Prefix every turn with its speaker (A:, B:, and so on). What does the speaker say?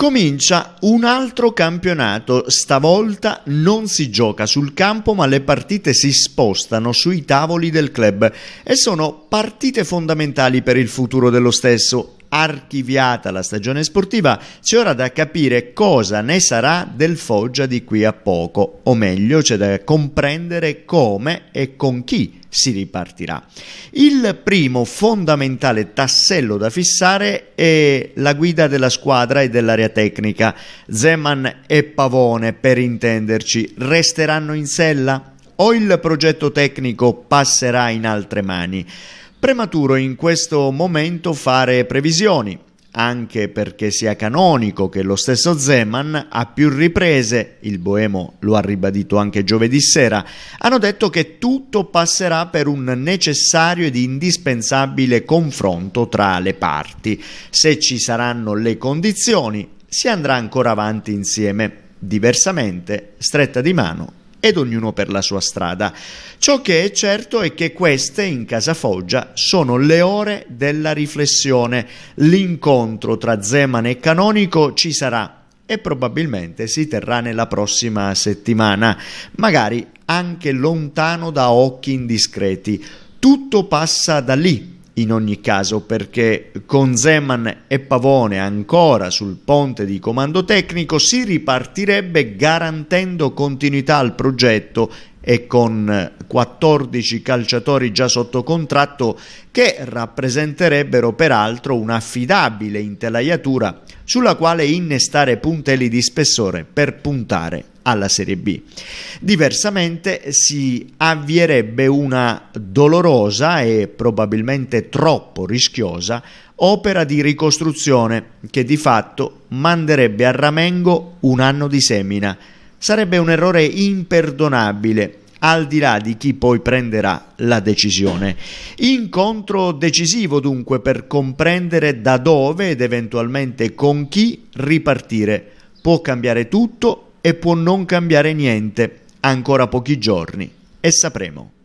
A: Comincia un altro campionato, stavolta non si gioca sul campo ma le partite si spostano sui tavoli del club e sono partite fondamentali per il futuro dello stesso. Archiviata la stagione sportiva, c'è ora da capire cosa ne sarà del Foggia di qui a poco, o meglio c'è da comprendere come e con chi si ripartirà. Il primo fondamentale tassello da fissare è la guida della squadra e dell'area tecnica. Zeman e Pavone, per intenderci, resteranno in sella o il progetto tecnico passerà in altre mani? Prematuro in questo momento fare previsioni anche perché sia canonico che lo stesso Zeman, a più riprese, il Boemo lo ha ribadito anche giovedì sera, hanno detto che tutto passerà per un necessario ed indispensabile confronto tra le parti. Se ci saranno le condizioni, si andrà ancora avanti insieme. Diversamente, stretta di mano ed ognuno per la sua strada. Ciò che è certo è che queste in Casa Foggia sono le ore della riflessione. L'incontro tra Zeman e Canonico ci sarà e probabilmente si terrà nella prossima settimana, magari anche lontano da occhi indiscreti. Tutto passa da lì, in ogni caso perché con Zeman e Pavone ancora sul ponte di comando tecnico si ripartirebbe garantendo continuità al progetto e con 14 calciatori già sotto contratto che rappresenterebbero peraltro un'affidabile intelaiatura sulla quale innestare puntelli di spessore per puntare alla Serie B. Diversamente si avvierebbe una dolorosa e probabilmente troppo rischiosa opera di ricostruzione che di fatto manderebbe a Ramengo un anno di semina. Sarebbe un errore imperdonabile al di là di chi poi prenderà la decisione. Incontro decisivo dunque per comprendere da dove ed eventualmente con chi ripartire. Può cambiare tutto e può non cambiare niente, ancora pochi giorni, e sapremo.